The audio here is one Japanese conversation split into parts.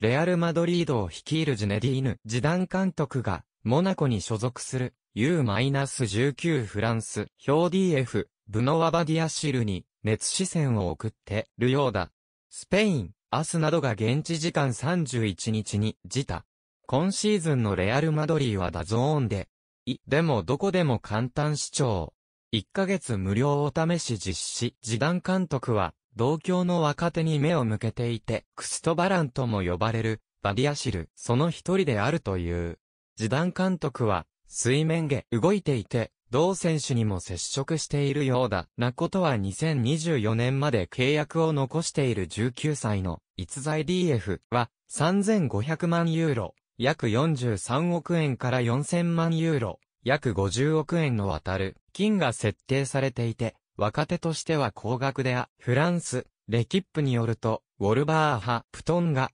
レアル・マドリードを率いるジネディーヌ・ジダン監督が、モナコに所属する U-19 フランス、表 DF、ブノワバディアシルに熱視線を送ってるようだ。スペイン、アスなどが現地時間31日に自他。今シーズンのレアル・マドリーはダゾーンで、い、でもどこでも簡単視聴。1ヶ月無料お試し実施。時ン監督は、同郷の若手に目を向けていて、クストバランとも呼ばれる、バディアシル、その一人であるという。時短監督は、水面下、動いていて、同選手にも接触しているようだ。なことは2024年まで契約を残している19歳の逸材 DF は3500万ユーロ、約43億円から4000万ユーロ、約50億円の渡る金が設定されていて、若手としては高額であ、フランス、レキップによると、ウォルバーハ・プトンが、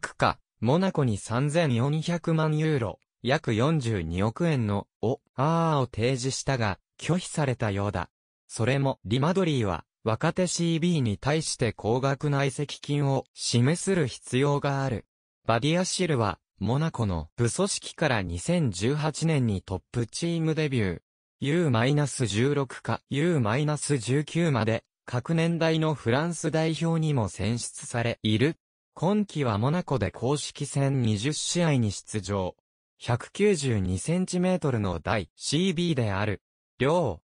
クカ、モナコに3400万ユーロ、約42億円の、お、あーを提示したが、拒否されたようだ。それも、リマドリーは、若手 CB に対して高額な移籍金を示する必要がある。バディアシルは、モナコの部組織から2018年にトップチームデビュー。U-16 か U-19 まで、各年代のフランス代表にも選出されいる。今季はモナコで公式戦20試合に出場。192cm の大 CB である。両、